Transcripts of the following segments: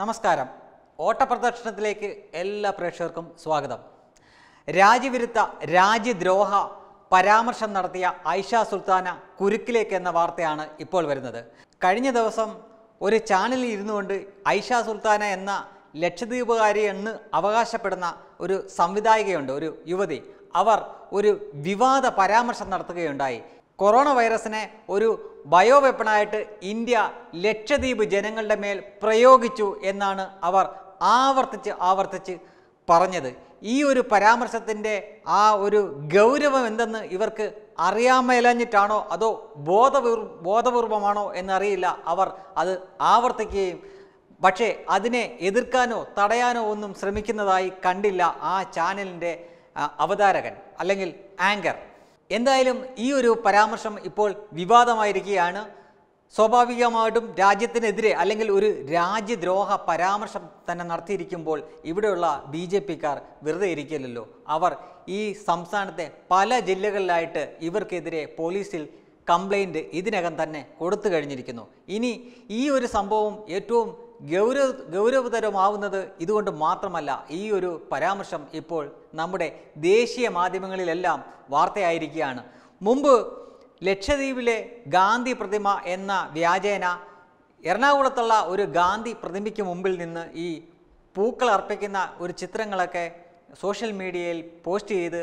നമസ്കാരം ഓട്ടപ്രദർശനത്തിലേക്ക് എല്ലാ പ്രേക്ഷകർക്കും സ്വാഗതം രാജ്യവിരുദ്ധ രാജ്യദ്രോഹ പരാമർശം നടത്തിയ ഐഷ സുൽത്താന കുരുക്കിലേക്ക് എന്ന വാർത്തയാണ് ഇപ്പോൾ വരുന്നത് കഴിഞ്ഞ ദിവസം ഒരു ചാനലിൽ കൊണ്ട് ഐഷ സുൽത്താന എന്ന ലക്ഷദ്വീപുകാരി എന്ന് അവകാശപ്പെടുന്ന ഒരു സംവിധായികയുണ്ട് ഒരു യുവതി അവർ ഒരു വിവാദ പരാമർശം നടത്തുകയുണ്ടായി കൊറോണ വൈറസിനെ ഒരു ബയോ വെപ്പണായിട്ട് ഇന്ത്യ ലക്ഷദ്വീപ് ജനങ്ങളുടെ മേൽ പ്രയോഗിച്ചു എന്നാണ് അവർ ആവർത്തിച്ച് ആവർത്തിച്ച് പറഞ്ഞത് ഈ ഒരു പരാമർശത്തിൻ്റെ ആ ഒരു ഗൗരവം എന്തെന്ന് ഇവർക്ക് അറിയാമേലഞ്ഞിട്ടാണോ അതോ ബോധപൂർ ബോധപൂർവമാണോ എന്നറിയില്ല അവർ അത് ആവർത്തിക്കുകയും പക്ഷേ അതിനെ എതിർക്കാനോ തടയാനോ ഒന്നും ശ്രമിക്കുന്നതായി കണ്ടില്ല ആ ചാനലിൻ്റെ അവതാരകൻ അല്ലെങ്കിൽ ആങ്കർ എന്തായാലും ഈ ഒരു പരാമർശം ഇപ്പോൾ വിവാദമായിരിക്കുകയാണ് സ്വാഭാവികമായിട്ടും രാജ്യത്തിനെതിരെ അല്ലെങ്കിൽ ഒരു രാജ്യദ്രോഹ പരാമർശം തന്നെ നടത്തിയിരിക്കുമ്പോൾ ഇവിടെയുള്ള ബി ജെ പിക്കാർ വെറുതെ ഇരിക്കില്ലല്ലോ അവർ ഈ സംസ്ഥാനത്തെ പല ജില്ലകളിലായിട്ട് ഇവർക്കെതിരെ പോലീസിൽ കംപ്ലൈൻറ്റ് ഇതിനകം തന്നെ കൊടുത്തു കഴിഞ്ഞിരിക്കുന്നു ഇനി ഈ ഒരു സംഭവം ഏറ്റവും ഗൗരവ ഗൗരവതരമാവുന്നത് ഇതുകൊണ്ട് മാത്രമല്ല ഈ ഒരു പരാമർശം ഇപ്പോൾ നമ്മുടെ ദേശീയ മാധ്യമങ്ങളിലെല്ലാം വാർത്തയായിരിക്കുകയാണ് മുമ്പ് ലക്ഷദ്വീപിലെ ഗാന്ധി പ്രതിമ എന്ന വ്യാജേന എറണാകുളത്തുള്ള ഒരു ഗാന്ധി പ്രതിമയ്ക്ക് മുമ്പിൽ നിന്ന് ഈ പൂക്കൾ അർപ്പിക്കുന്ന ഒരു ചിത്രങ്ങളൊക്കെ സോഷ്യൽ മീഡിയയിൽ പോസ്റ്റ് ചെയ്ത്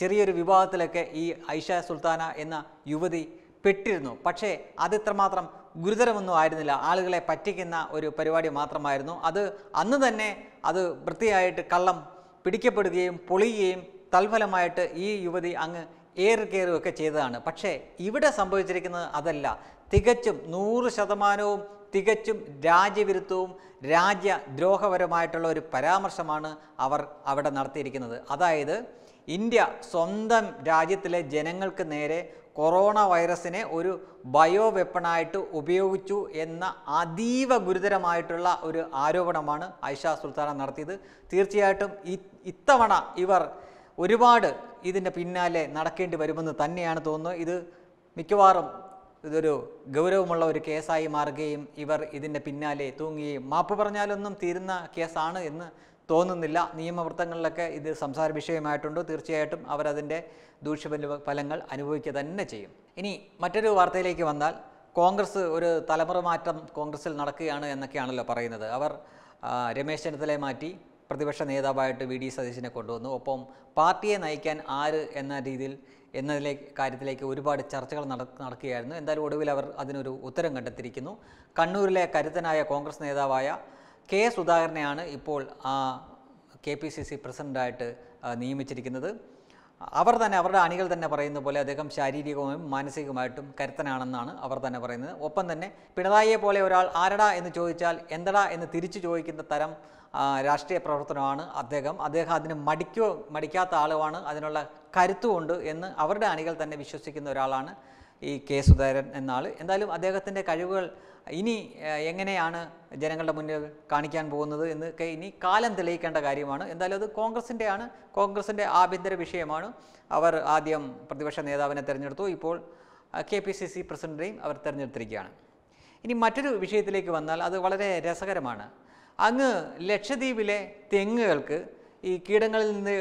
ചെറിയൊരു വിവാഹത്തിലൊക്കെ ഈ ഐഷ സുൽത്താന എന്ന യുവതി പെട്ടിരുന്നു പക്ഷേ അതിത്രമാത്രം ഗുരുതരമൊന്നും ആയിരുന്നില്ല ആളുകളെ പറ്റിക്കുന്ന ഒരു പരിപാടി മാത്രമായിരുന്നു അത് അന്ന് തന്നെ അത് വൃത്തിയായിട്ട് കള്ളം പിടിക്കപ്പെടുകയും പൊളിയുകയും തൽഫലമായിട്ട് ഈ യുവതി അങ്ങ് ഏറി കയറുകയൊക്കെ ചെയ്തതാണ് പക്ഷേ ഇവിടെ സംഭവിച്ചിരിക്കുന്നത് അതല്ല തികച്ചും നൂറ് ശതമാനവും തികച്ചും രാജ്യവിരുദ്ധവും രാജ്യദ്രോഹപരമായിട്ടുള്ള ഒരു പരാമർശമാണ് അവർ അവിടെ നടത്തിയിരിക്കുന്നത് അതായത് ഇന്ത്യ സ്വന്തം രാജ്യത്തിലെ ജനങ്ങൾക്ക് നേരെ കൊറോണ വൈറസിനെ ഒരു ബയോ വെപ്പണായിട്ട് ഉപയോഗിച്ചു എന്ന അതീവ ഗുരുതരമായിട്ടുള്ള ഒരു ആരോപണമാണ് ഐഷ സുൽത്താന നടത്തിയത് തീർച്ചയായിട്ടും ഇത്തവണ ഇവർ ഒരുപാട് ഇതിൻ്റെ പിന്നാലെ നടക്കേണ്ടി വരുമെന്ന് തന്നെയാണ് തോന്നുന്നത് ഇത് മിക്കവാറും ഇതൊരു ഗൗരവമുള്ള ഒരു കേസായി മാറുകയും ഇവർ ഇതിൻ്റെ പിന്നാലെ തൂങ്ങുകയും മാപ്പ് പറഞ്ഞാലൊന്നും തീരുന്ന കേസാണ് എന്ന് തോന്നുന്നില്ല നിയമവൃത്തങ്ങളിലൊക്കെ ഇത് സംസാര വിഷയമായിട്ടുണ്ട് തീർച്ചയായിട്ടും അവരതിൻ്റെ ദൂഷ്യ ഫലങ്ങൾ അനുഭവിക്കുക തന്നെ ചെയ്യും ഇനി മറ്റൊരു വാർത്തയിലേക്ക് വന്നാൽ കോൺഗ്രസ് ഒരു തലമുറ മാറ്റം കോൺഗ്രസിൽ നടക്കുകയാണ് എന്നൊക്കെയാണല്ലോ പറയുന്നത് അവർ രമേശ് ചെന്നിത്തലയെ മാറ്റി പ്രതിപക്ഷ നേതാവായിട്ട് വി ഡി സതീശനെ കൊണ്ടുവന്നു ഒപ്പം പാർട്ടിയെ നയിക്കാൻ ആര് എന്ന രീതിയിൽ എന്നതിലേ കാര്യത്തിലേക്ക് ഒരുപാട് ചർച്ചകൾ നടക്കുകയായിരുന്നു എന്തായാലും ഒടുവിൽ അവർ അതിനൊരു ഉത്തരം കണ്ടെത്തിയിരിക്കുന്നു കണ്ണൂരിലെ കരുത്തനായ കോൺഗ്രസ് നേതാവായ കെ സുധാകരനെയാണ് ഇപ്പോൾ ആ കെ പി സി സി പ്രസിഡൻ്റായിട്ട് നിയമിച്ചിരിക്കുന്നത് അവർ തന്നെ അവരുടെ അണികൾ തന്നെ പറയുന്ന പോലെ അദ്ദേഹം ശാരീരികമായും മാനസികമായിട്ടും കരുത്തനാണെന്നാണ് അവർ തന്നെ പറയുന്നത് ഒപ്പം തന്നെ പിണറായിയെ പോലെ ഒരാൾ ആരടാ എന്ന് ചോദിച്ചാൽ എന്തടാ എന്ന് തിരിച്ചു ചോദിക്കുന്ന തരം രാഷ്ട്രീയ പ്രവർത്തനമാണ് അദ്ദേഹം അദ്ദേഹം അതിന് മടിക്കോ മടിക്കാത്ത ആളുമാണ് അതിനുള്ള കരുത്തുമുണ്ട് എന്ന് അവരുടെ അണികൾ തന്നെ വിശ്വസിക്കുന്ന ഒരാളാണ് ഈ കെ സുധാകരൻ എന്നാൾ എന്തായാലും അദ്ദേഹത്തിൻ്റെ കഴിവുകൾ ഇനി എങ്ങനെയാണ് ജനങ്ങളുടെ മുന്നിൽ കാണിക്കാൻ പോകുന്നത് എന്ന് ഇനി കാലം തെളിയിക്കേണ്ട കാര്യമാണ് എന്തായാലും അത് കോൺഗ്രസിൻ്റെയാണ് കോൺഗ്രസിൻ്റെ ആഭ്യന്തര വിഷയമാണ് അവർ ആദ്യം പ്രതിപക്ഷ നേതാവിനെ തിരഞ്ഞെടുത്തു ഇപ്പോൾ കെ പി സി സി പ്രസിഡന്റിനെയും അവർ തിരഞ്ഞെടുത്തിരിക്കുകയാണ് ഇനി മറ്റൊരു വിഷയത്തിലേക്ക് വന്നാൽ അത് വളരെ രസകരമാണ് അങ്ങ് ലക്ഷദ്വീപിലെ തെങ്ങുകൾക്ക് ഈ കീടങ്ങളിൽ നിന്ന്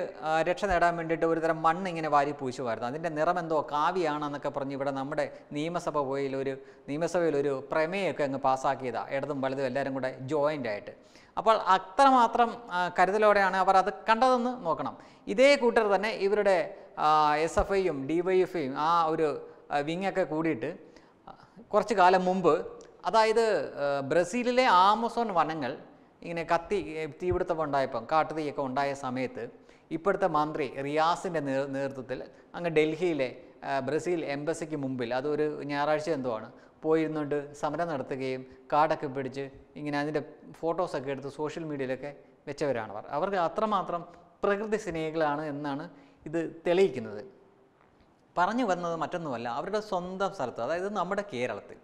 രക്ഷ നേടാൻ വേണ്ടിയിട്ട് ഒരുതരം മണ്ണ് ഇങ്ങനെ വാരി പൂശുമായിരുന്നു അതിൻ്റെ എന്തോ കാവ്യാണെന്നൊക്കെ പറഞ്ഞ് ഇവിടെ നമ്മുടെ നിയമസഭ പോയിൽ ഒരു നിയമസഭയിൽ ഒരു പ്രമേയമൊക്കെ അങ്ങ് പാസ്സാക്കിയതാണ് ഇടതും വലതും എല്ലാവരും കൂടെ ജോയിൻ്റ് ആയിട്ട് അപ്പോൾ അത്രമാത്രം കരുതലോടെയാണ് അവർ അത് കണ്ടതെന്ന് നോക്കണം ഇതേ കൂട്ടർ തന്നെ ഇവരുടെ എസ് എഫ് ഐയും ഡി വൈ ഐയും ആ ഒരു വിങ്ങൊക്കെ കൂടിയിട്ട് കുറച്ച് കാലം മുമ്പ് അതായത് ബ്രസീലിലെ ആമസോൺ വനങ്ങൾ ഇങ്ങനെ കത്തി തീപിടുത്തം ഉണ്ടായപ്പം കാട്ടുതീയൊക്കെ ഉണ്ടായ സമയത്ത് ഇപ്പോഴത്തെ മന്ത്രി റിയാസിൻ്റെ നേതൃത്വത്തിൽ അങ്ങ് ഡൽഹിയിലെ ബ്രസീൽ എംബസിക്ക് മുമ്പിൽ അതൊരു ഞായറാഴ്ച എന്തോ ആണ് പോയിരുന്നുകൊണ്ട് സമരം നടത്തുകയും കാടൊക്കെ പിടിച്ച് ഇങ്ങനെ അതിൻ്റെ ഫോട്ടോസൊക്കെ എടുത്ത് സോഷ്യൽ മീഡിയയിലൊക്കെ വെച്ചവരാണ് അവർ അവർക്ക് അത്രമാത്രം പ്രകൃതി സ്നേഹികളാണ് എന്നാണ് ഇത് തെളിയിക്കുന്നത് പറഞ്ഞു വന്നത് മറ്റൊന്നുമല്ല അവരുടെ സ്വന്തം സ്ഥലത്ത് അതായത് നമ്മുടെ കേരളത്തിൽ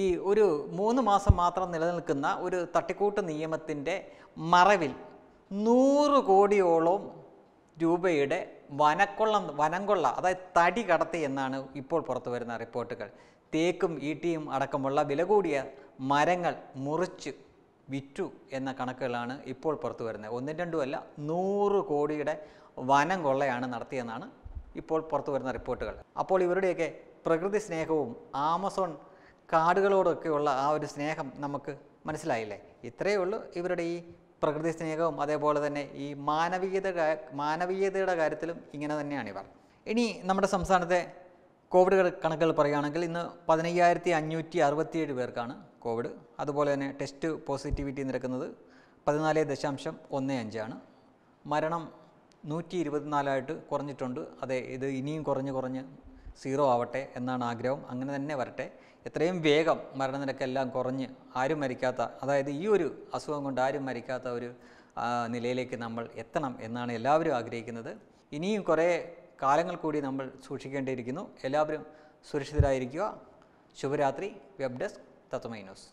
ഈ ഒരു മൂന്ന് മാസം മാത്രം നിലനിൽക്കുന്ന ഒരു തട്ടിക്കൂട്ട് നിയമത്തിൻ്റെ മറവിൽ നൂറ് കോടിയോളം രൂപയുടെ വനക്കൊള്ളം വനംകൊള്ള അതായത് തടി കടത്തി എന്നാണ് ഇപ്പോൾ പുറത്തു വരുന്ന റിപ്പോർട്ടുകൾ തേക്കും ഈട്ടിയും അടക്കമുള്ള വില കൂടിയ മരങ്ങൾ മുറിച്ച് വിറ്റു എന്ന കണക്കുകളാണ് ഇപ്പോൾ പുറത്തു വരുന്നത് ഒന്നും രണ്ടുമല്ല നൂറ് കോടിയുടെ വനം കൊള്ളയാണ് നടത്തിയെന്നാണ് ഇപ്പോൾ പുറത്തു വരുന്ന റിപ്പോർട്ടുകൾ അപ്പോൾ ഇവരുടെയൊക്കെ പ്രകൃതി സ്നേഹവും ആമസോൺ കാടുകളോടൊക്കെയുള്ള ആ ഒരു സ്നേഹം നമുക്ക് മനസ്സിലായില്ലേ ഇത്രയേ ഉള്ളൂ ഇവരുടെ ഈ പ്രകൃതി സ്നേഹവും അതേപോലെ തന്നെ ഈ മാനവീയത മാനവീയതയുടെ കാര്യത്തിലും ഇങ്ങനെ തന്നെയാണ് ഇവർ ഇനി നമ്മുടെ സംസ്ഥാനത്തെ കോവിഡ് കണക്കുകൾ പറയുകയാണെങ്കിൽ ഇന്ന് പതിനയ്യായിരത്തി അഞ്ഞൂറ്റി അറുപത്തിയേഴ് പേർക്കാണ് കോവിഡ് അതുപോലെ തന്നെ ടെസ്റ്റ് പോസിറ്റിവിറ്റി നിരക്കുന്നത് പതിനാല് ദശാംശം ഒന്ന് അഞ്ചാണ് മരണം നൂറ്റി ഇരുപത്തിനാലായിട്ട് കുറഞ്ഞിട്ടുണ്ട് അതെ ഇത് ഇനിയും കുറഞ്ഞ് കുറഞ്ഞ് സീറോ ആവട്ടെ എന്നാണ് ആഗ്രഹം അങ്ങനെ തന്നെ വരട്ടെ എത്രയും വേഗം മരണനിരക്കെല്ലാം കുറഞ്ഞ് ആരും മരിക്കാത്ത അതായത് ഈ ഒരു അസുഖം കൊണ്ട് ആരും മരിക്കാത്ത ഒരു നിലയിലേക്ക് നമ്മൾ എത്തണം എന്നാണ് എല്ലാവരും ആഗ്രഹിക്കുന്നത് ഇനിയും കുറേ കാലങ്ങൾ കൂടി നമ്മൾ സൂക്ഷിക്കേണ്ടിയിരിക്കുന്നു എല്ലാവരും സുരക്ഷിതരായിരിക്കുക ശുഭരാത്രി വെബ് ഡെസ്ക് തത്വമൈനോസ്